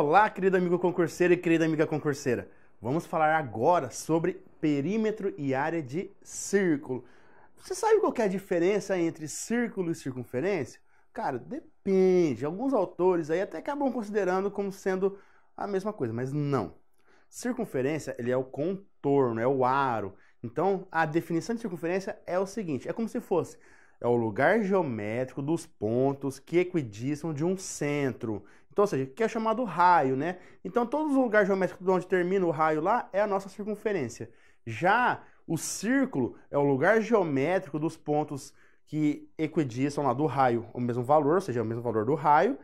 Olá, querido amigo concurseiro e querida amiga concurseira. Vamos falar agora sobre perímetro e área de círculo. Você sabe qual é a diferença entre círculo e circunferência? Cara, depende. Alguns autores aí até acabam considerando como sendo a mesma coisa, mas não. Circunferência, ele é o contorno, é o aro. Então, a definição de circunferência é o seguinte, é como se fosse é o lugar geométrico dos pontos que equidistam de um centro. Então, ou seja, que é chamado raio, né? Então, todos os lugares geométricos onde termina o raio lá é a nossa circunferência. Já o círculo é o lugar geométrico dos pontos que equidistam lá do raio o mesmo valor, ou seja, o mesmo valor do raio,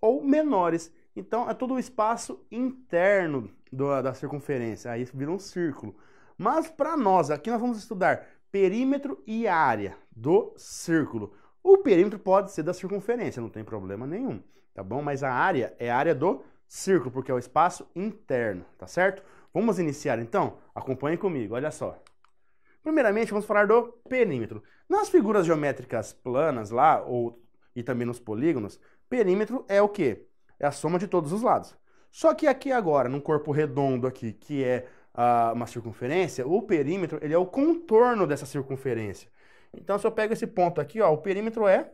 ou menores. Então, é todo o espaço interno do, da circunferência. Aí vira um círculo. Mas, para nós, aqui nós vamos estudar perímetro e área do círculo. O perímetro pode ser da circunferência, não tem problema nenhum tá bom? Mas a área é a área do círculo, porque é o espaço interno, tá certo? Vamos iniciar então? Acompanhe comigo, olha só. Primeiramente, vamos falar do perímetro. Nas figuras geométricas planas lá, ou, e também nos polígonos, perímetro é o quê? É a soma de todos os lados. Só que aqui agora, num corpo redondo aqui, que é a ah, uma circunferência, o perímetro ele é o contorno dessa circunferência. Então, se eu pego esse ponto aqui, ó, o perímetro é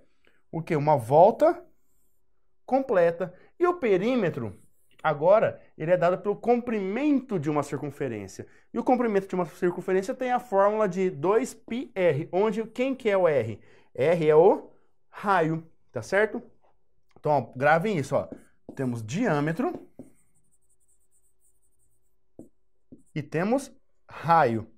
o quê? Uma volta completa. E o perímetro, agora, ele é dado pelo comprimento de uma circunferência. E o comprimento de uma circunferência tem a fórmula de 2πr, onde quem que é o r? r é o raio, tá certo? Então, ó, gravem isso, ó. Temos diâmetro e temos raio.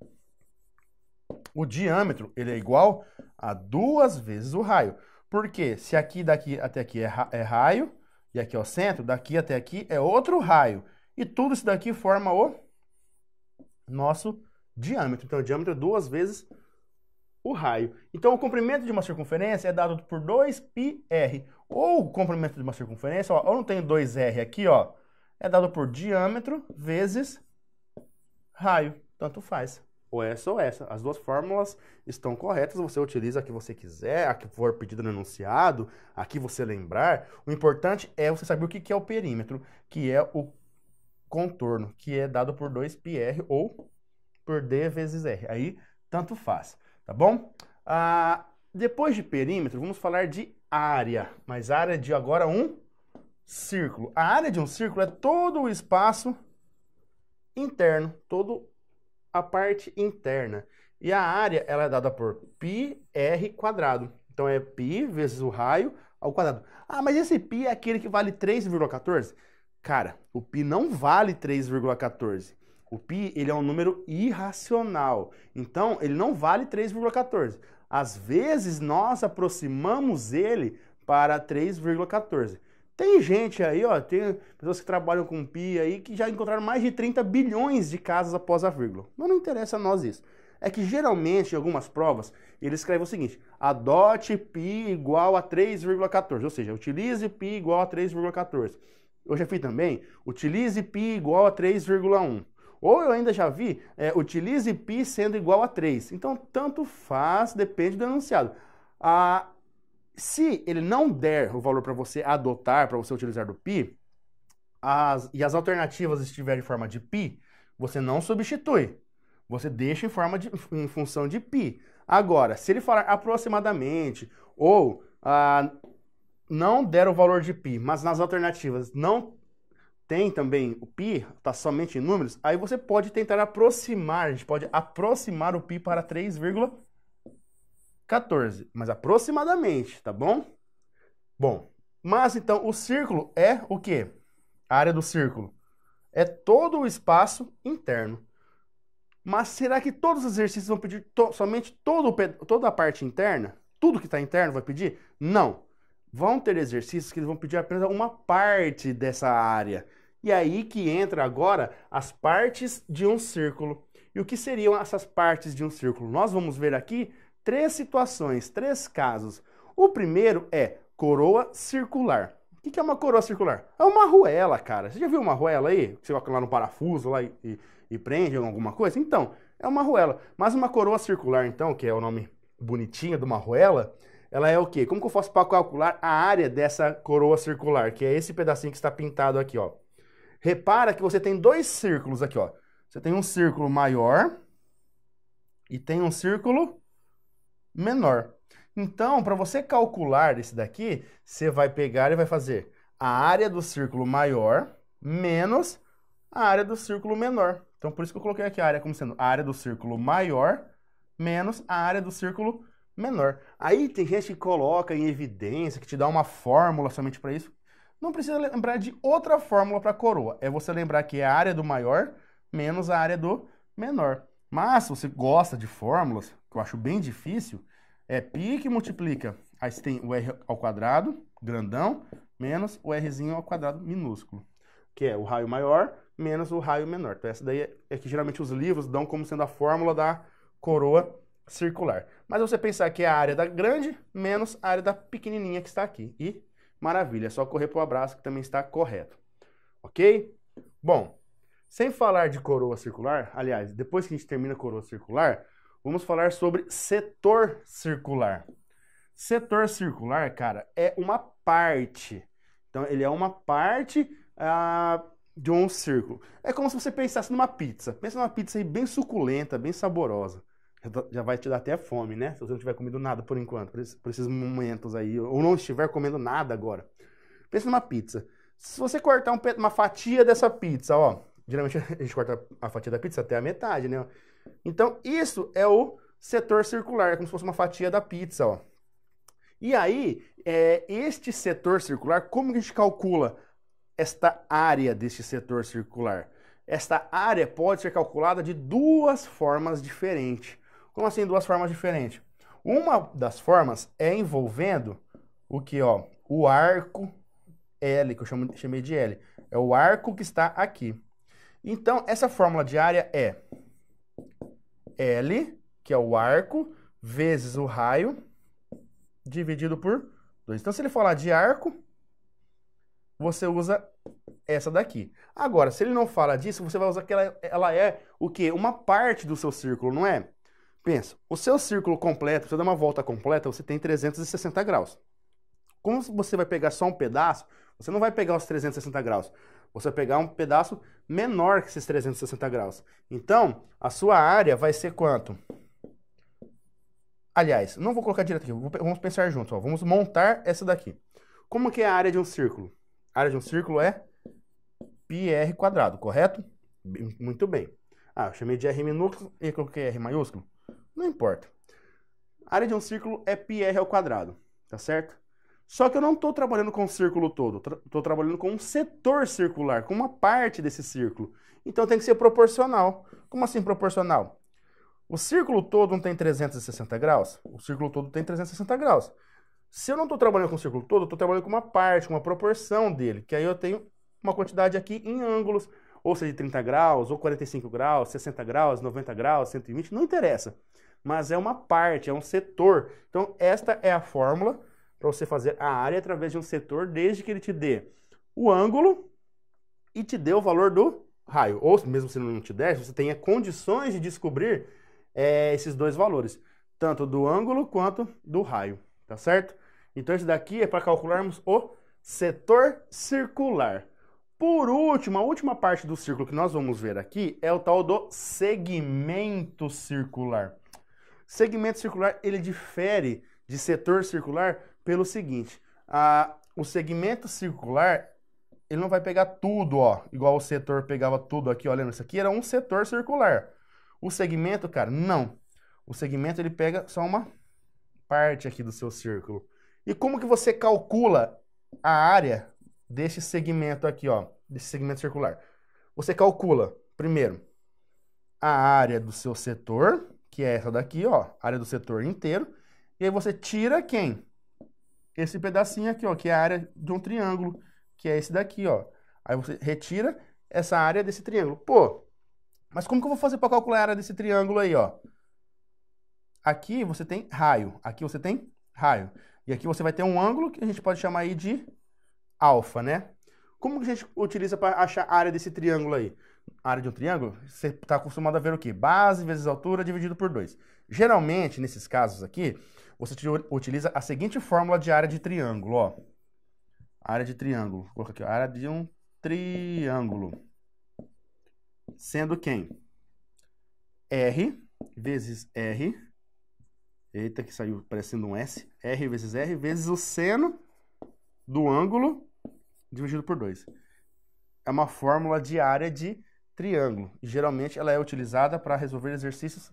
O diâmetro, ele é igual a duas vezes o raio. Porque se aqui daqui até aqui é, ra é raio, e aqui é o centro, daqui até aqui é outro raio. E tudo isso daqui forma o nosso diâmetro. Então, o diâmetro é duas vezes o raio. Então, o comprimento de uma circunferência é dado por 2πr. Ou o comprimento de uma circunferência, ó, eu não tenho 2r aqui, ó, é dado por diâmetro vezes raio. Tanto faz ou essa ou essa. As duas fórmulas estão corretas, você utiliza a que você quiser, a que for pedido no enunciado, a que você lembrar. O importante é você saber o que é o perímetro, que é o contorno, que é dado por 2πr ou por d vezes r. Aí, tanto faz, tá bom? Ah, depois de perímetro, vamos falar de área, mas área de agora um círculo. A área de um círculo é todo o espaço interno, todo a parte interna. E a área ela é dada por πr quadrado. Então é π vezes o raio ao quadrado. Ah, mas esse π é aquele que vale 3,14? Cara, o π não vale 3,14. O π ele é um número irracional. Então, ele não vale 3,14. Às vezes nós aproximamos ele para 3,14. Tem gente aí, ó, tem pessoas que trabalham com PI aí que já encontraram mais de 30 bilhões de casas após a vírgula. Mas não interessa a nós isso. É que geralmente, em algumas provas, ele escreve o seguinte: adote pi igual a 3,14, ou seja, utilize pi igual a 3,14. Eu já vi também, utilize pi igual a 3,1. Ou eu ainda já vi, é, utilize pi sendo igual a 3. Então, tanto faz, depende do enunciado. A se ele não der o valor para você adotar, para você utilizar do pi, as, e as alternativas estiverem em forma de pi, você não substitui. Você deixa em forma de em função de pi. Agora, se ele falar aproximadamente ou ah, não der o valor de pi, mas nas alternativas não tem também o pi, está somente em números, aí você pode tentar aproximar, a gente pode aproximar o pi para 3,5. 14, mas aproximadamente, tá bom? Bom, mas então o círculo é o quê? A área do círculo é todo o espaço interno. Mas será que todos os exercícios vão pedir to somente todo toda a parte interna? Tudo que está interno vai pedir? Não. Vão ter exercícios que vão pedir apenas uma parte dessa área. E é aí que entra agora as partes de um círculo. E o que seriam essas partes de um círculo? Nós vamos ver aqui três situações, três casos. O primeiro é coroa circular. O que é uma coroa circular? É uma arruela, cara. Você já viu uma arruela aí? Você coloca lá no parafuso lá e, e, e prende alguma coisa? Então, é uma arruela. Mas uma coroa circular, então, que é o nome bonitinho de uma arruela, ela é o quê? Como que eu faço para calcular a área dessa coroa circular? Que é esse pedacinho que está pintado aqui, ó. Repara que você tem dois círculos aqui, ó. Você tem um círculo maior e tem um círculo menor. Então, para você calcular esse daqui, você vai pegar e vai fazer a área do círculo maior menos a área do círculo menor. Então, por isso que eu coloquei aqui a área como sendo a área do círculo maior menos a área do círculo menor. Aí tem gente que coloca em evidência, que te dá uma fórmula somente para isso. Não precisa lembrar de outra fórmula para a coroa. É você lembrar que é a área do maior menos a área do menor. Mas se você gosta de fórmulas, que eu acho bem difícil, é pi que multiplica. Aí você tem o r ao quadrado, grandão, menos o rzinho ao quadrado minúsculo, que é o raio maior menos o raio menor. Então essa daí é, é que geralmente os livros dão como sendo a fórmula da coroa circular. Mas você pensar que é a área da grande menos a área da pequenininha que está aqui. E maravilha, é só correr para o abraço que também está correto. Ok? Bom, sem falar de coroa circular, aliás, depois que a gente termina a coroa circular, vamos falar sobre setor circular. Setor circular, cara, é uma parte. Então, ele é uma parte ah, de um círculo. É como se você pensasse numa pizza. Pensa numa pizza aí bem suculenta, bem saborosa. Já tá, vai te dar até fome, né? Se você não tiver comido nada por enquanto, por esses momentos aí, ou não estiver comendo nada agora. Pensa numa pizza. Se você cortar um, uma fatia dessa pizza, ó, geralmente a gente corta a fatia da pizza até a metade, né? Então, isso é o setor circular, é como se fosse uma fatia da pizza, ó. E aí, é, este setor circular, como que a gente calcula esta área deste setor circular? Esta área pode ser calculada de duas formas diferentes. Como assim duas formas diferentes? Uma das formas é envolvendo o que, ó, o arco L, que eu chamo, chamei de L. É o arco que está aqui. Então, essa fórmula de área é L, que é o arco, vezes o raio, dividido por 2. Então, se ele falar de arco, você usa essa daqui. Agora, se ele não fala disso, você vai usar que ela, ela é o quê? Uma parte do seu círculo, não é? Pensa, o seu círculo completo, se você dá uma volta completa, você tem 360 graus. Como você vai pegar só um pedaço, você não vai pegar os 360 graus. Você pegar um pedaço menor que esses 360 graus. Então, a sua área vai ser quanto? Aliás, não vou colocar direto aqui, vamos pensar junto. Ó. Vamos montar essa daqui. Como que é a área de um círculo? A área de um círculo é πr quadrado, correto? Muito bem. Ah, eu chamei de r minúsculo e coloquei r maiúsculo. Não importa. A área de um círculo é πr ao quadrado, tá certo? Só que eu não estou trabalhando com o círculo todo, estou trabalhando com um setor circular, com uma parte desse círculo. Então tem que ser proporcional. Como assim proporcional? O círculo todo não tem 360 graus? O círculo todo tem 360 graus. Se eu não estou trabalhando com o círculo todo, estou trabalhando com uma parte, com uma proporção dele, que aí eu tenho uma quantidade aqui em ângulos, ou seja, de 30 graus, ou 45 graus, 60 graus, 90 graus, 120, não interessa. Mas é uma parte, é um setor. Então esta é a fórmula para você fazer a área através de um setor, desde que ele te dê o ângulo e te dê o valor do raio. Ou mesmo se não te der, você tenha condições de descobrir é, esses dois valores, tanto do ângulo quanto do raio, tá certo? Então isso daqui é para calcularmos o setor circular. Por último, a última parte do círculo que nós vamos ver aqui é o tal do segmento circular. Segmento circular, ele difere de setor circular pelo seguinte, a, o segmento circular, ele não vai pegar tudo, ó, igual o setor pegava tudo aqui, ó, lembra? Isso aqui era um setor circular. O segmento, cara, não. O segmento, ele pega só uma parte aqui do seu círculo. E como que você calcula a área desse segmento aqui, ó, desse segmento circular? Você calcula, primeiro, a área do seu setor, que é essa daqui, ó, área do setor inteiro, e aí você tira quem? esse pedacinho aqui, ó, que é a área de um triângulo, que é esse daqui, ó. Aí você retira essa área desse triângulo. Pô, mas como que eu vou fazer para calcular a área desse triângulo aí, ó? Aqui você tem raio, aqui você tem raio. E aqui você vai ter um ângulo que a gente pode chamar aí de alfa, né? Como que a gente utiliza para achar a área desse triângulo aí? A área de um triângulo, você está acostumado a ver o quê? Base vezes altura dividido por 2. Geralmente, nesses casos aqui, você utiliza a seguinte fórmula de área de triângulo, ó. Área de triângulo. Vou colocar aqui, ó. área de um triângulo. Sendo quem? R vezes R. Eita, que saiu parecendo um S. R vezes R vezes o seno do ângulo dividido por 2. É uma fórmula de área de triângulo. E geralmente ela é utilizada para resolver exercícios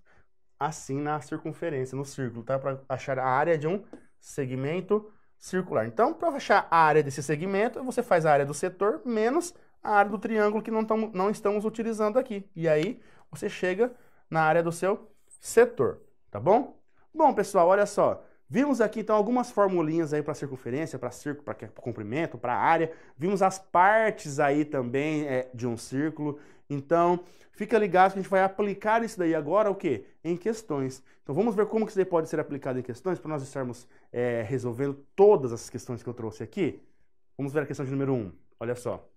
assim na circunferência, no círculo, tá? Para achar a área de um segmento circular. Então, para achar a área desse segmento, você faz a área do setor menos a área do triângulo que não, tamo, não estamos utilizando aqui. E aí, você chega na área do seu setor, tá bom? Bom, pessoal, olha só. Vimos aqui, então, algumas formulinhas aí para circunferência, para círculo, para comprimento, para área. Vimos as partes aí também é, de um círculo. Então, fica ligado que a gente vai aplicar isso daí agora o quê? Em questões. Então, vamos ver como que isso daí pode ser aplicado em questões para nós estarmos é, resolvendo todas as questões que eu trouxe aqui. Vamos ver a questão de número 1. Um. Olha só.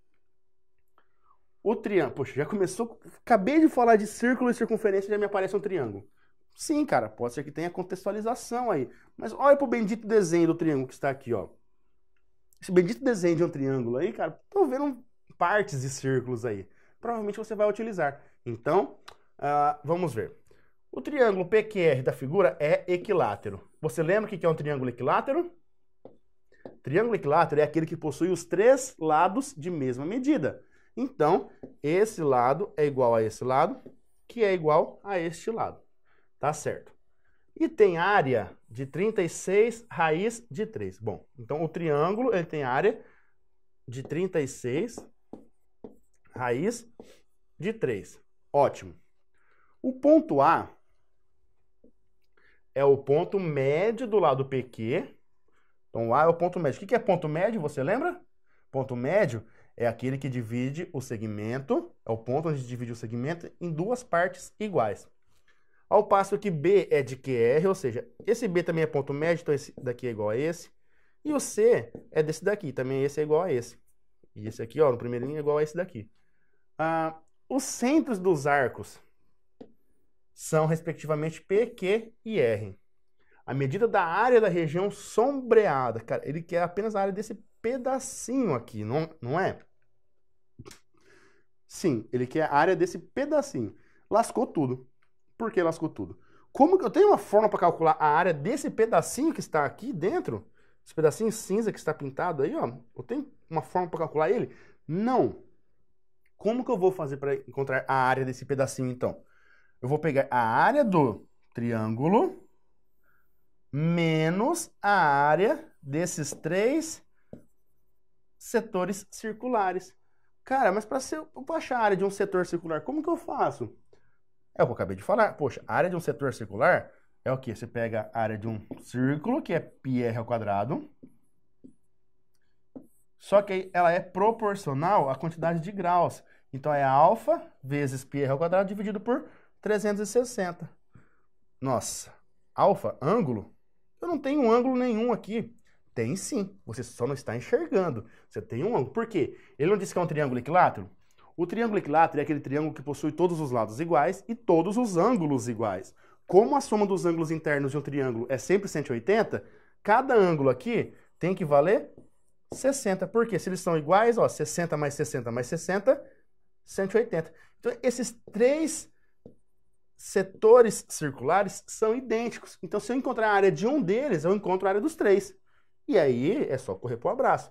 O triângulo. Poxa, já começou. Acabei de falar de círculo e circunferência e já me aparece um triângulo. Sim, cara, pode ser que tenha contextualização aí. Mas olha pro bendito desenho do triângulo que está aqui, ó. Esse bendito desenho de um triângulo aí, cara, tô vendo partes de círculos aí provavelmente você vai utilizar. Então, uh, vamos ver. O triângulo PQR da figura é equilátero. Você lembra o que é um triângulo equilátero? Triângulo equilátero é aquele que possui os três lados de mesma medida. Então, esse lado é igual a esse lado, que é igual a este lado. Tá certo. E tem área de 36 raiz de 3. Bom, então o triângulo ele tem área de 36 Raiz de 3. Ótimo. O ponto A é o ponto médio do lado PQ. Então, A é o ponto médio. O que é ponto médio, você lembra? Ponto médio é aquele que divide o segmento, é o ponto onde divide o segmento em duas partes iguais. Ao passo que B é de QR, ou seja, esse B também é ponto médio, então esse daqui é igual a esse. E o C é desse daqui, também esse é igual a esse. E esse aqui, ó, no primeiro é igual a esse daqui. Ah, os centros dos arcos são, respectivamente, P, Q e R. A medida da área da região sombreada, cara, ele quer apenas a área desse pedacinho aqui, não, não é? Sim, ele quer a área desse pedacinho. Lascou tudo. Por que lascou tudo? Como que eu tenho uma forma para calcular a área desse pedacinho que está aqui dentro? Esse pedacinho cinza que está pintado aí, ó. Eu tenho uma forma para calcular ele? Não. Como que eu vou fazer para encontrar a área desse pedacinho, então? Eu vou pegar a área do triângulo menos a área desses três setores circulares. Cara, mas para achar a área de um setor circular, como que eu faço? É o que eu acabei de falar. Poxa, a área de um setor circular é o quê? Você pega a área de um círculo, que é πr ao quadrado, só que ela é proporcional à quantidade de graus. Então é alfa vezes πr ao quadrado dividido por 360. Nossa, alfa, ângulo? Eu não tenho ângulo nenhum aqui. Tem sim, você só não está enxergando. Você tem um ângulo. Por quê? Ele não disse que é um triângulo equilátero? O triângulo equilátero é aquele triângulo que possui todos os lados iguais e todos os ângulos iguais. Como a soma dos ângulos internos de um triângulo é sempre 180, cada ângulo aqui tem que valer 60. Por quê? Se eles são iguais, ó, 60 mais 60 mais 60, 180. Então, esses três setores circulares são idênticos. Então, se eu encontrar a área de um deles, eu encontro a área dos três. E aí, é só correr para o abraço.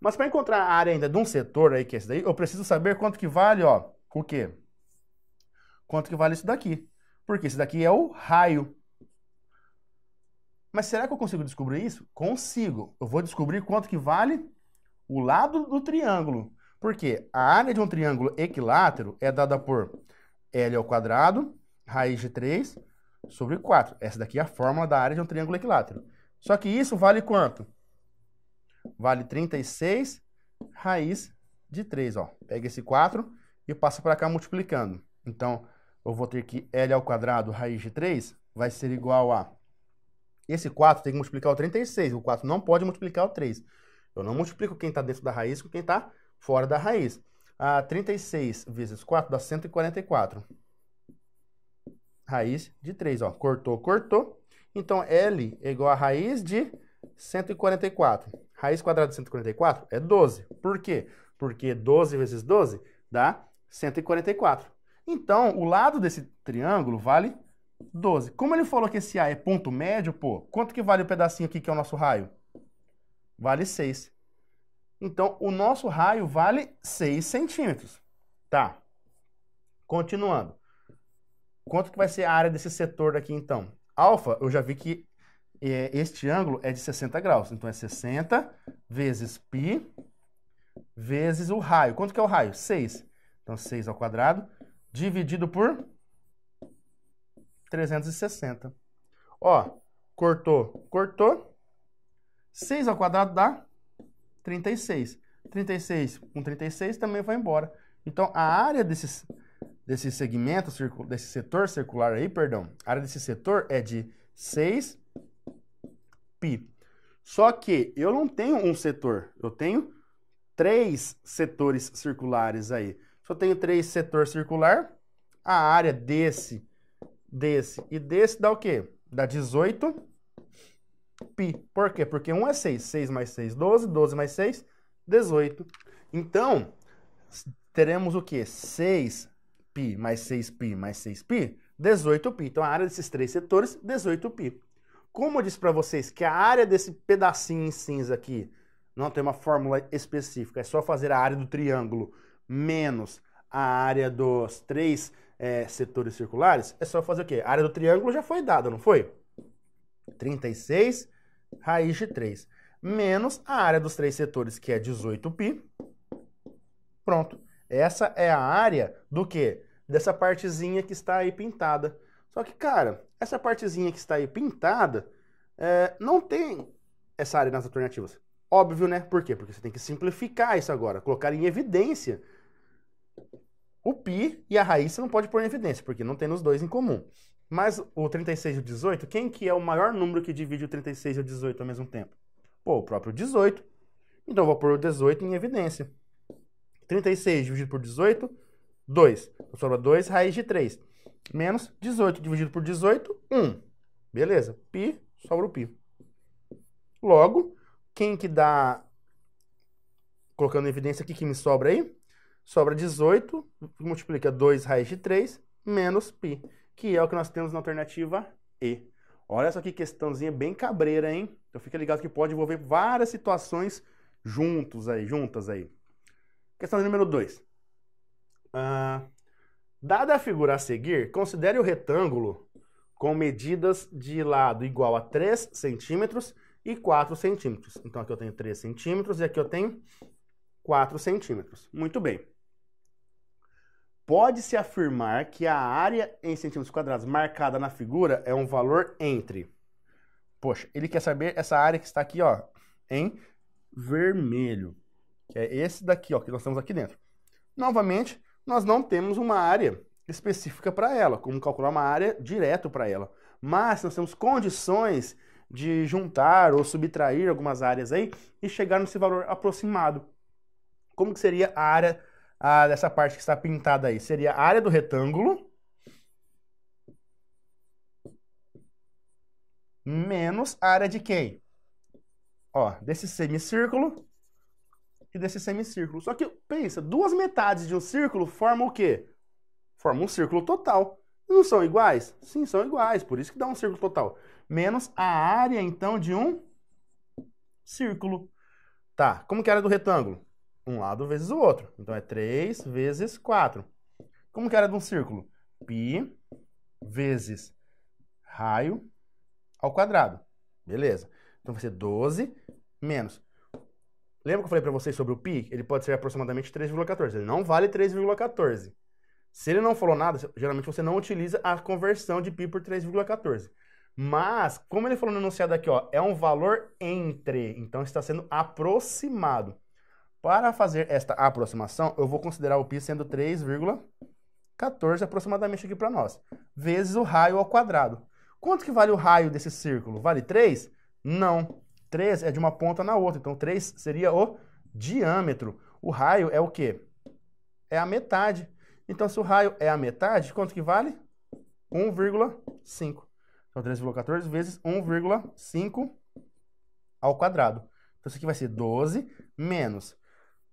Mas para encontrar a área ainda de um setor aí, que é esse daí, eu preciso saber quanto que vale, ó, o quê? Quanto que vale isso daqui. Porque isso daqui é o raio. Mas será que eu consigo descobrir isso? Consigo. Eu vou descobrir quanto que vale o lado do triângulo. Porque a área de um triângulo equilátero é dada por L ao quadrado, raiz de 3, sobre 4. Essa daqui é a fórmula da área de um triângulo equilátero. Só que isso vale quanto? Vale 36 raiz de 3. Ó. Pega esse 4 e passa para cá multiplicando. Então, eu vou ter que L ao quadrado raiz de 3 vai ser igual a esse 4 tem que multiplicar o 36. O 4 não pode multiplicar o 3. Eu não multiplico quem está dentro da raiz com quem está fora da raiz. Ah, 36 vezes 4 dá 144. Raiz de 3, ó. Cortou, cortou. Então, L é igual a raiz de 144. Raiz quadrada de 144 é 12. Por quê? Porque 12 vezes 12 dá 144. Então, o lado desse triângulo vale 12. Como ele falou que esse A é ponto médio, pô, quanto que vale o pedacinho aqui que é o nosso raio? Vale 6. Então, o nosso raio vale 6 centímetros. Tá. Continuando. Quanto que vai ser a área desse setor daqui, então? Alfa, eu já vi que é, este ângulo é de 60 graus. Então, é 60 vezes π vezes o raio. Quanto que é o raio? 6. Então, 6 ao quadrado dividido por 360. Ó, cortou, cortou. 6 ao quadrado dá 36. 36 com 36 também vai embora. Então, a área desses, desse segmento, desse setor circular aí, perdão, a área desse setor é de 6 pi. Só que eu não tenho um setor, eu tenho três setores circulares aí. Se eu tenho três setores circulares, a área desse desse e desse dá o quê? Dá 18 pi. Por quê? Porque 1 é 6. 6 mais 6, 12. 12 mais 6, 18. Então, teremos o quê? 6 pi mais 6 pi mais 6 pi, 18 pi. Então, a área desses três setores, 18 pi. Como eu disse para vocês que a área desse pedacinho em cinza aqui não tem uma fórmula específica, é só fazer a área do triângulo menos a área dos três setores, é, setores circulares, é só fazer o quê? A área do triângulo já foi dada, não foi? 36 raiz de 3 menos a área dos três setores, que é 18π. Pronto. Essa é a área do quê? Dessa partezinha que está aí pintada. Só que, cara, essa partezinha que está aí pintada é, não tem essa área nas alternativas. Óbvio, né? Por quê? Porque você tem que simplificar isso agora, colocar em evidência o pi e a raiz você não pode pôr em evidência, porque não tem os dois em comum. Mas o 36 e o 18, quem que é o maior número que divide o 36 e o 18 ao mesmo tempo? Pô, o próprio 18. Então eu vou pôr o 18 em evidência. 36 dividido por 18, 2. Então sobra 2 raiz de 3. Menos 18 dividido por 18, 1. Beleza, pi sobra o pi. Logo, quem que dá... Colocando em evidência aqui, que me sobra aí? Sobra 18, multiplica 2 raiz de 3, menos π, que é o que nós temos na alternativa E. Olha só que questãozinha bem cabreira, hein? Então fica ligado que pode envolver várias situações juntos aí, juntas aí. Questão número 2. Ah, dada a figura a seguir, considere o retângulo com medidas de lado igual a 3 centímetros e 4 centímetros. Então aqui eu tenho 3 centímetros e aqui eu tenho 4 centímetros. Muito bem pode-se afirmar que a área em centímetros quadrados marcada na figura é um valor entre. Poxa, ele quer saber essa área que está aqui, ó, em vermelho, que é esse daqui, ó, que nós temos aqui dentro. Novamente, nós não temos uma área específica para ela, como calcular uma área direto para ela. Mas nós temos condições de juntar ou subtrair algumas áreas aí e chegar nesse valor aproximado. Como que seria a área a, ah, dessa parte que está pintada aí? Seria a área do retângulo menos a área de quem? Ó, desse semicírculo e desse semicírculo. Só que, pensa, duas metades de um círculo formam o quê? Formam um círculo total. Não são iguais? Sim, são iguais, por isso que dá um círculo total. Menos a área, então, de um círculo. Tá, como que era do retângulo? um lado vezes o outro. Então é 3 vezes 4. Como que era de um círculo? Pi vezes raio ao quadrado. Beleza. Então vai ser 12 menos. Lembra que eu falei para vocês sobre o pi? Ele pode ser aproximadamente 3,14. Ele não vale 3,14. Se ele não falou nada, geralmente você não utiliza a conversão de pi por 3,14. Mas, como ele falou no enunciado aqui, ó, é um valor entre, então está sendo aproximado. Para fazer esta aproximação, eu vou considerar o π sendo 3,14 aproximadamente aqui para nós, vezes o raio ao quadrado. Quanto que vale o raio desse círculo? Vale 3? Não. 3 é de uma ponta na outra, então 3 seria o diâmetro. O raio é o quê? É a metade. Então, se o raio é a metade, quanto que vale? 1,5. Então, 3,14 vezes 1,5 ao quadrado. Então, isso aqui vai ser 12 menos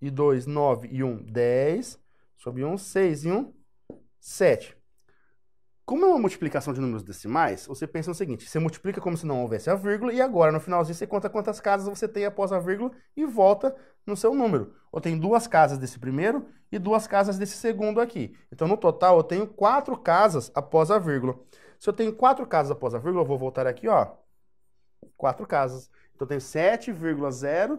e 2, 9 e 1, um, 10. Sobre 1, um, 6 e 1, um, 7. Como é uma multiplicação de números decimais, você pensa o seguinte: você multiplica como se não houvesse a vírgula, e agora no finalzinho você conta quantas casas você tem após a vírgula e volta no seu número. Eu tenho duas casas desse primeiro e duas casas desse segundo aqui. Então no total eu tenho quatro casas após a vírgula. Se eu tenho quatro casas após a vírgula, eu vou voltar aqui, ó. Quatro casas. Então eu tenho 7,0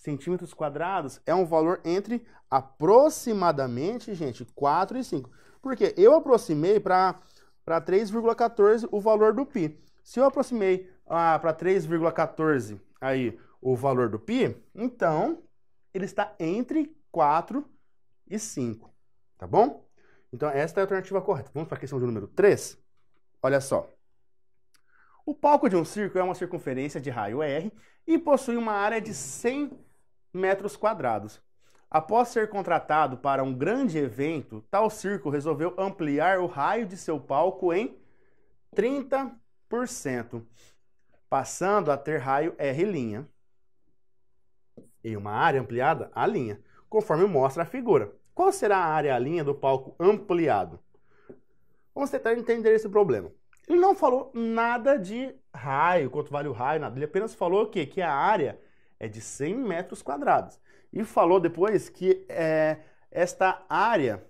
centímetros quadrados é um valor entre aproximadamente, gente, 4 e 5. Por quê? eu aproximei para 3,14 o valor do π. Se eu aproximei ah, para 3,14 aí o valor do π, então ele está entre 4 e 5, tá bom? Então esta é a alternativa correta. Vamos para a questão de número 3? Olha só. O palco de um círculo é uma circunferência de raio R e possui uma área de 100 metros metros quadrados. Após ser contratado para um grande evento, tal circo resolveu ampliar o raio de seu palco em 30%, passando a ter raio R'. e uma área ampliada, a linha, conforme mostra a figura. Qual será a área a linha do palco ampliado? Vamos tentar entender esse problema. Ele não falou nada de raio, quanto vale o raio, nada. Ele apenas falou o quê? Que a área é de 100 metros quadrados. E falou depois que é, esta área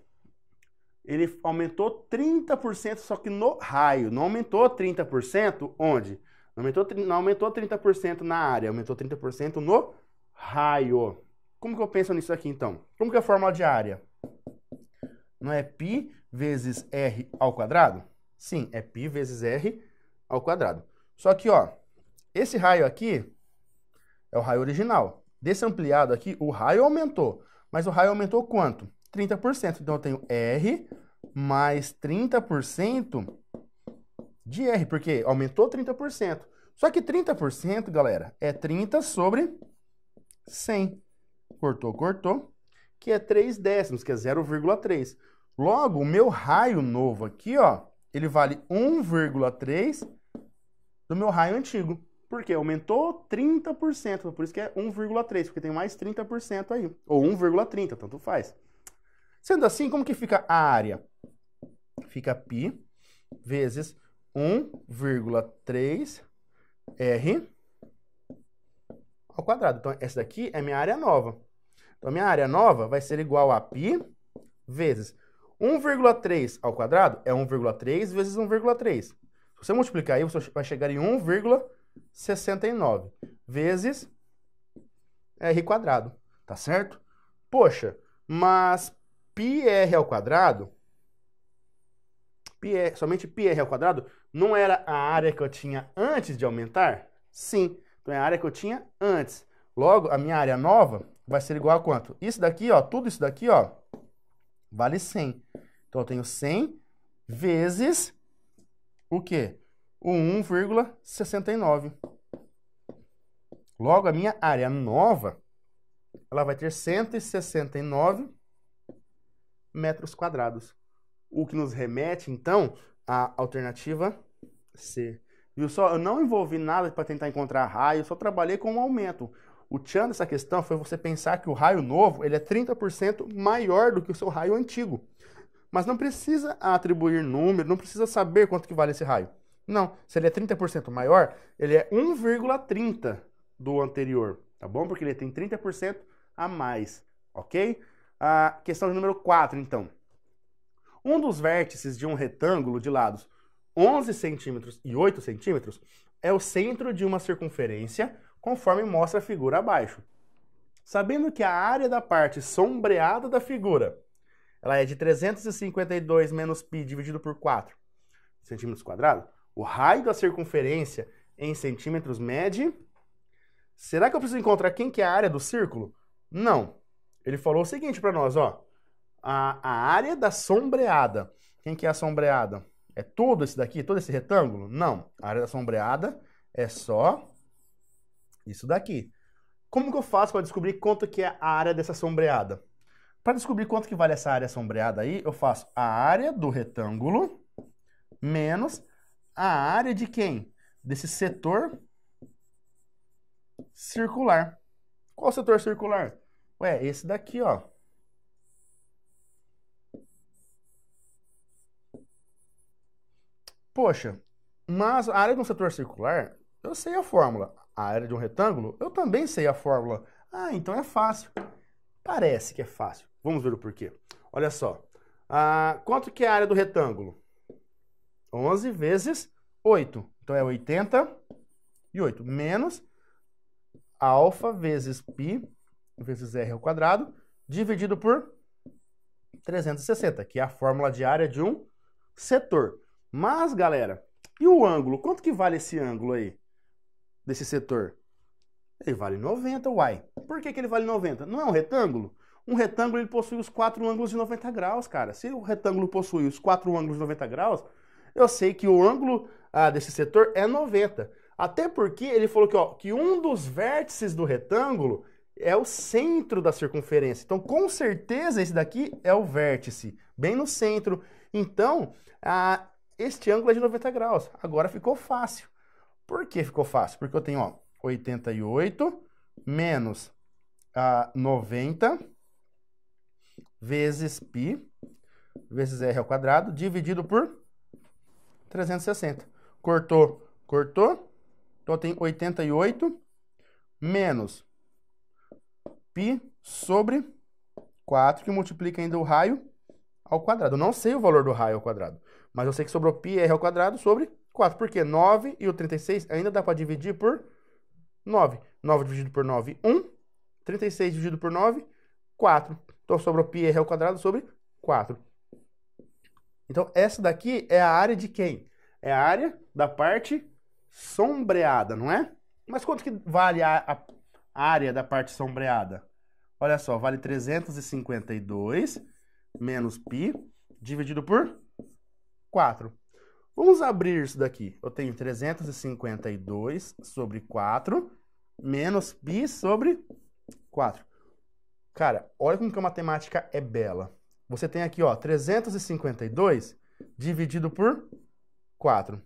ele aumentou 30%, só que no raio. Não aumentou 30% onde? Não aumentou, não aumentou 30% na área, aumentou 30% no raio. Como que eu penso nisso aqui, então? Como que é a fórmula de área? Não é π vezes r ao quadrado? Sim, é π vezes r ao quadrado. Só que, ó, esse raio aqui é o raio original. Desse ampliado aqui, o raio aumentou. Mas o raio aumentou quanto? 30%. Então eu tenho R mais 30% de R, porque aumentou 30%. Só que 30%, galera, é 30 sobre 100. Cortou, cortou, que é 3 décimos, que é 0,3. Logo, o meu raio novo aqui, ó, ele vale 1,3 do meu raio antigo. Por quê? Aumentou 30%, por isso que é 1,3, porque tem mais 30% aí, ou 1,30, tanto faz. Sendo assim, como que fica a área? Fica π vezes 1,3r ao quadrado. Então, essa daqui é minha área nova. Então, minha área nova vai ser igual a π vezes 1,3 ao quadrado é 1,3 vezes 1,3. Se você multiplicar aí, você vai chegar em 1,3. 69 vezes r quadrado, tá certo? Poxa, mas πr ao quadrado, πr, somente πr ao quadrado, não era a área que eu tinha antes de aumentar? Sim, então é a área que eu tinha antes. Logo, a minha área nova vai ser igual a quanto? Isso daqui, ó, tudo isso daqui, ó, vale 100. Então eu tenho 100 vezes o quê? o 1,69. Logo, a minha área nova, ela vai ter 169 metros quadrados. O que nos remete, então, à alternativa C. Viu só? Eu não envolvi nada para tentar encontrar raio, Eu só trabalhei com um aumento. O tchan dessa questão foi você pensar que o raio novo ele é 30% maior do que o seu raio antigo. Mas não precisa atribuir número, não precisa saber quanto que vale esse raio. Não, se ele é 30% maior, ele é 1,30 do anterior, tá bom? Porque ele tem 30% a mais, ok? A questão número 4, então. Um dos vértices de um retângulo de lados 11 centímetros e 8 centímetros é o centro de uma circunferência, conforme mostra a figura abaixo. Sabendo que a área da parte sombreada da figura ela é de 352 menos π dividido por 4 centímetros quadrados, o raio da circunferência em centímetros mede. Será que eu preciso encontrar quem que é a área do círculo? Não. Ele falou o seguinte para nós, ó. A, a área da sombreada. Quem que é a sombreada? É todo esse daqui, todo esse retângulo? Não. A área da sombreada é só isso daqui. Como que eu faço para descobrir quanto que é a área dessa sombreada? Para descobrir quanto que vale essa área sombreada aí, eu faço a área do retângulo menos a área de quem? Desse setor circular. Qual setor circular? Ué, esse daqui, ó. Poxa, mas a área de um setor circular, eu sei a fórmula. A área de um retângulo, eu também sei a fórmula. Ah, então é fácil. Parece que é fácil. Vamos ver o porquê. Olha só. Ah, quanto que é a área do retângulo? 11 vezes 8. Então é 88 menos alfa vezes π vezes r ao quadrado dividido por 360, que é a fórmula de área de um setor. Mas, galera, e o ângulo? Quanto que vale esse ângulo aí desse setor? Ele vale 90, uai. Por que, que ele vale 90? Não é um retângulo? Um retângulo ele possui os quatro ângulos de 90 graus, cara. Se o retângulo possui os quatro ângulos de 90 graus, eu sei que o ângulo ah, desse setor é 90. Até porque ele falou que, ó, que um dos vértices do retângulo é o centro da circunferência. Então, com certeza, esse daqui é o vértice, bem no centro. Então, ah, este ângulo é de 90 graus. Agora ficou fácil. Por que ficou fácil? Porque eu tenho ó, 88 menos ah, 90 vezes π vezes r ao quadrado dividido por 360. Cortou, cortou. Então tem 88 menos π sobre 4, que multiplica ainda o raio ao quadrado. Eu não sei o valor do raio ao quadrado, mas eu sei que sobrou πr ao quadrado sobre 4. porque 9 e o 36 ainda dá para dividir por 9. 9 dividido por 9, 1. 36 dividido por 9, 4. Então sobrou πr ao quadrado sobre 4. Então, essa daqui é a área de quem? É a área da parte sombreada, não é? Mas quanto que vale a, a área da parte sombreada? Olha só, vale 352 menos π dividido por 4. Vamos abrir isso daqui. Eu tenho 352 sobre 4 menos π sobre 4. Cara, olha como que a matemática é bela. Você tem aqui, ó, 352 dividido por 4.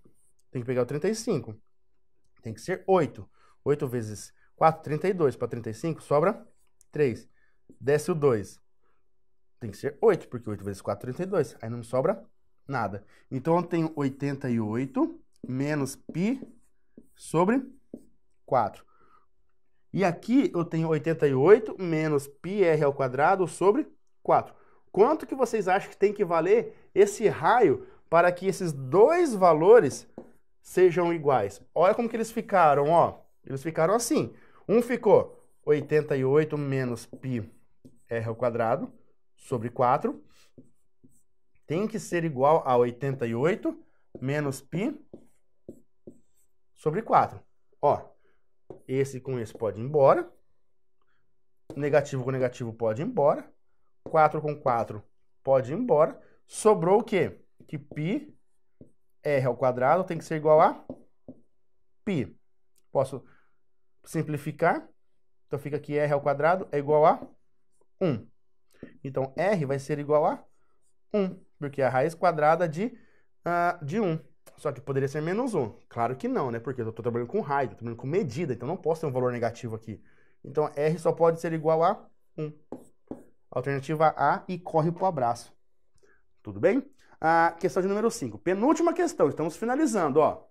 Tem que pegar o 35. Tem que ser 8. 8 vezes 4, 32. Para 35, sobra 3. Desce o 2. Tem que ser 8, porque 8 vezes 4, 32. Aí não sobra nada. Então, eu tenho 88 menos π sobre 4. E aqui eu tenho 88 menos πr ao sobre 4 quanto que vocês acham que tem que valer esse raio para que esses dois valores sejam iguais. Olha como que eles ficaram, ó. Eles ficaram assim. Um ficou 88 menos r ao quadrado sobre 4 tem que ser igual a 88 menos pi sobre 4. Ó, esse com esse pode ir embora. Negativo com negativo pode ir embora. 4 com 4 pode ir embora. Sobrou o quê? Que π r ao quadrado tem que ser igual a π. Posso simplificar. Então fica aqui r ao quadrado é igual a 1. Então r vai ser igual a 1, porque é a raiz quadrada de, uh, de 1. Só que poderia ser menos 1. Claro que não, né? Porque eu estou trabalhando com raiz, estou trabalhando com medida, então não posso ter um valor negativo aqui. Então r só pode ser igual a 1. Alternativa A e corre pro abraço. Tudo bem? A questão de número 5. Penúltima questão, estamos finalizando, ó.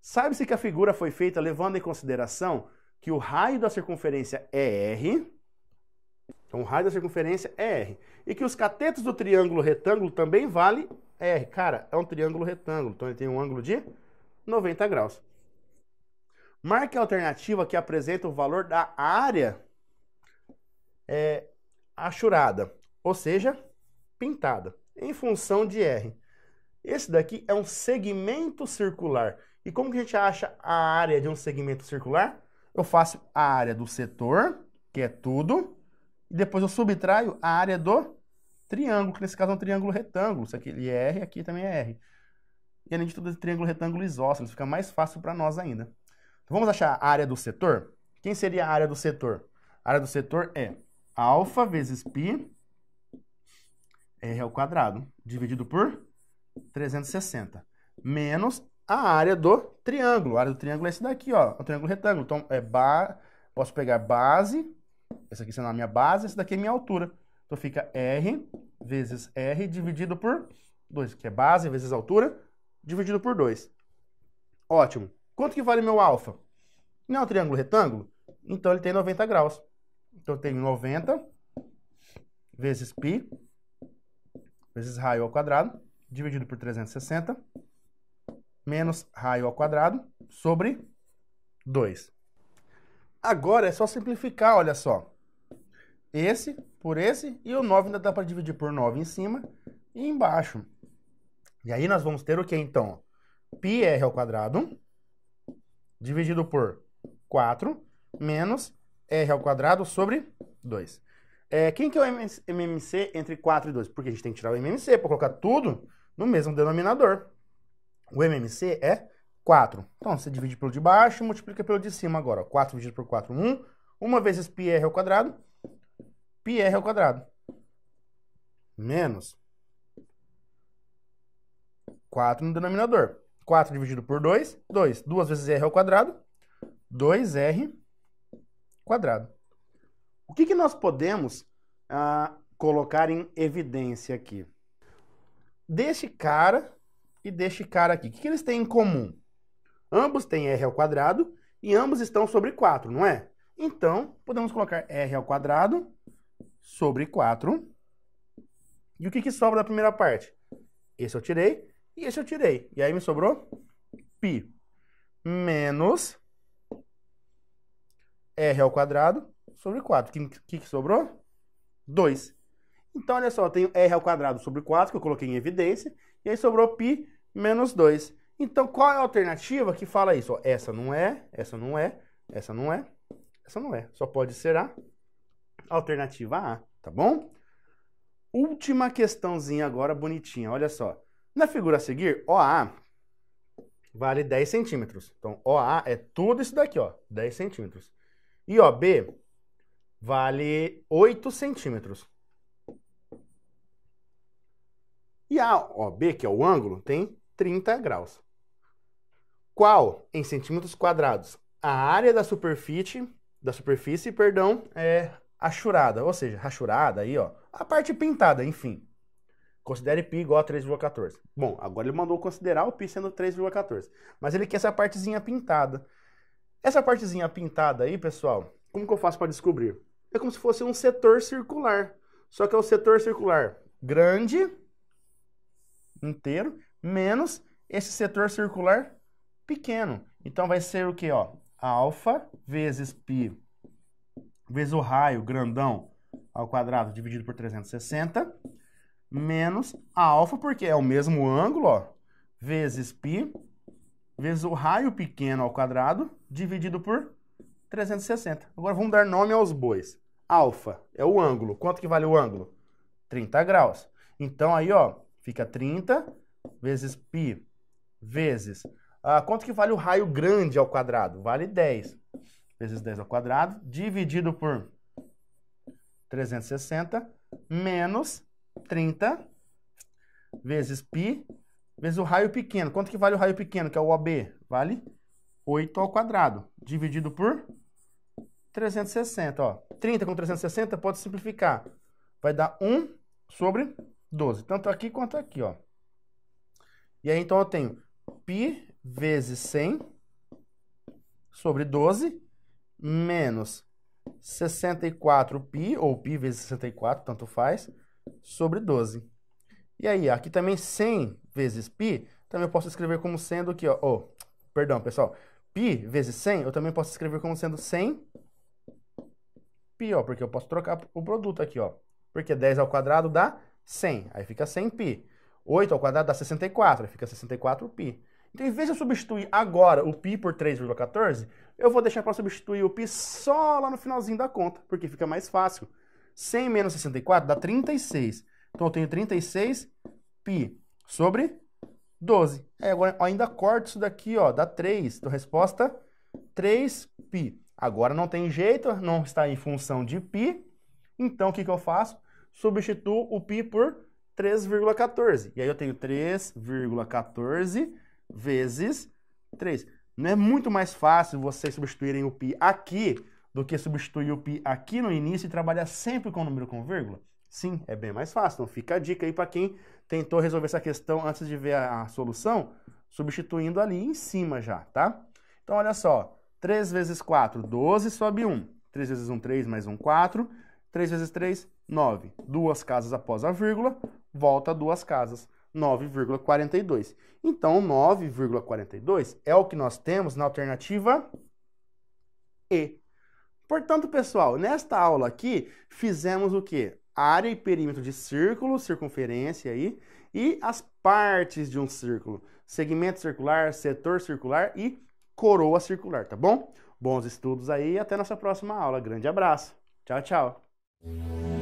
Sabe-se que a figura foi feita levando em consideração que o raio da circunferência é R. Então, o raio da circunferência é R. E que os catetos do triângulo retângulo também vale R. Cara, é um triângulo retângulo, então ele tem um ângulo de 90 graus. Marque a alternativa que apresenta o valor da área é, achurada, ou seja, pintada, em função de R. Esse daqui é um segmento circular. E como que a gente acha a área de um segmento circular? Eu faço a área do setor, que é tudo, e depois eu subtraio a área do triângulo, que nesse caso é um triângulo retângulo. Isso aqui é R, aqui também é R. E além de tudo, é triângulo retângulo isósceles, fica mais fácil para nós ainda. Então vamos achar a área do setor? Quem seria a área do setor? A área do setor é alfa vezes π R ao quadrado, dividido por 360, menos a área do triângulo. A área do triângulo é esse daqui, ó, o triângulo retângulo. Então, é ba... posso pegar base, essa aqui será a minha base, essa daqui é minha altura. Então, fica R vezes R dividido por 2, que é base vezes altura, dividido por 2. Ótimo. Quanto que vale meu alfa? Não é um triângulo retângulo? Então, ele tem 90 graus. Então eu tenho 90 vezes π vezes raio ao quadrado dividido por 360 menos raio ao quadrado sobre 2. Agora é só simplificar, olha só. Esse por esse e o 9 ainda dá para dividir por 9 em cima e embaixo. E aí nós vamos ter o que então? πr ao quadrado dividido por 4 menos R ao quadrado sobre 2. É, quem que é o MMC entre 4 e 2? Porque a gente tem que tirar o MMC para colocar tudo no mesmo denominador. O MMC é 4. Então, você divide pelo de baixo e multiplica pelo de cima agora. 4 dividido por 4, 1. 1 vezes πr ao quadrado, πr ao quadrado. Menos 4 no denominador. 4 dividido por 2, 2. 2 vezes r ao quadrado, 2r quadrado. O que, que nós podemos ah, colocar em evidência aqui? Deste cara e deste cara aqui. O que, que eles têm em comum? Ambos têm R ao quadrado e ambos estão sobre 4, não é? Então, podemos colocar R ao quadrado sobre 4. E o que, que sobra da primeira parte? Esse eu tirei e esse eu tirei. E aí me sobrou π menos R ao quadrado sobre 4. O que, que, que, sobrou? 2. Então, olha só, eu tenho R ao quadrado sobre 4, que eu coloquei em evidência, e aí sobrou π menos 2. Então, qual é a alternativa que fala isso? Ó, essa não é, essa não é, essa não é, essa não é. Só pode ser a alternativa A, tá bom? Última questãozinha agora, bonitinha, olha só. Na figura a seguir, OA vale 10 centímetros. Então, OA é tudo isso daqui, ó, 10 centímetros. IOB vale 8 centímetros. E a OB, que é o ângulo, tem 30 graus. Qual, em centímetros quadrados, a área da superfície, da superfície, perdão, é achurada, ou seja, rachurada aí, ó, a parte pintada, enfim. Considere π igual a 3,14. Bom, agora ele mandou considerar o π sendo 3,14, mas ele quer essa partezinha pintada. Essa partezinha pintada aí, pessoal, como que eu faço para descobrir? É como se fosse um setor circular. Só que é o setor circular grande, inteiro, menos esse setor circular pequeno. Então vai ser o que? Alfa vezes π vezes o raio grandão ao quadrado dividido por 360 menos alfa, porque é o mesmo ângulo, ó, vezes π vezes o raio pequeno ao quadrado, dividido por 360. Agora vamos dar nome aos bois. Alfa é o ângulo. Quanto que vale o ângulo? 30 graus. Então aí, ó, fica 30 vezes π vezes... Ah, quanto que vale o raio grande ao quadrado? Vale 10 vezes 10 ao quadrado, dividido por 360, menos 30 vezes π vezes o raio pequeno. Quanto que vale o raio pequeno, que é o OB? Vale 8 ao quadrado, dividido por 360. Ó. 30 com 360 pode simplificar. Vai dar 1 sobre 12, tanto aqui quanto aqui. Ó. E aí, então, eu tenho π vezes 100 sobre 12 menos 64π, ou π vezes 64, tanto faz, sobre 12. E aí, aqui também 100 vezes π, também eu posso escrever como sendo aqui, ó, oh, perdão, pessoal, π vezes 100, eu também posso escrever como sendo 100 π, ó, porque eu posso trocar o produto aqui, ó, porque 10 ao quadrado dá 100, aí fica 100 π. 8 ao quadrado dá 64, aí fica 64 π. Então, em vez de eu substituir agora o π por 3,14, eu vou deixar para substituir o π só lá no finalzinho da conta, porque fica mais fácil. 100 menos 64 dá 36. Então, eu tenho 36 π sobre 12. Aí é, agora ainda corto isso daqui, ó, dá 3. Então, resposta 3π. Agora não tem jeito, não está em função de π. Então, o que, que eu faço? Substituo o π por 3,14. E aí eu tenho 3,14 vezes 3. Não é muito mais fácil vocês substituírem o π aqui do que substituir o π aqui no início e trabalhar sempre com o número com vírgula? Sim, é bem mais fácil. Então fica a dica aí para quem tentou resolver essa questão antes de ver a, a solução, substituindo ali em cima já, tá? Então, olha só, 3 vezes 4, 12, sobe 1. 3 vezes 1, 3, mais 1, 4. 3 vezes 3, 9. Duas casas após a vírgula, volta duas casas, 9,42. Então, 9,42 é o que nós temos na alternativa E. Portanto, pessoal, nesta aula aqui, fizemos o quê? área e perímetro de círculo, circunferência aí, e as partes de um círculo, segmento circular, setor circular e coroa circular, tá bom? Bons estudos aí e até nossa próxima aula. Grande abraço. Tchau, tchau.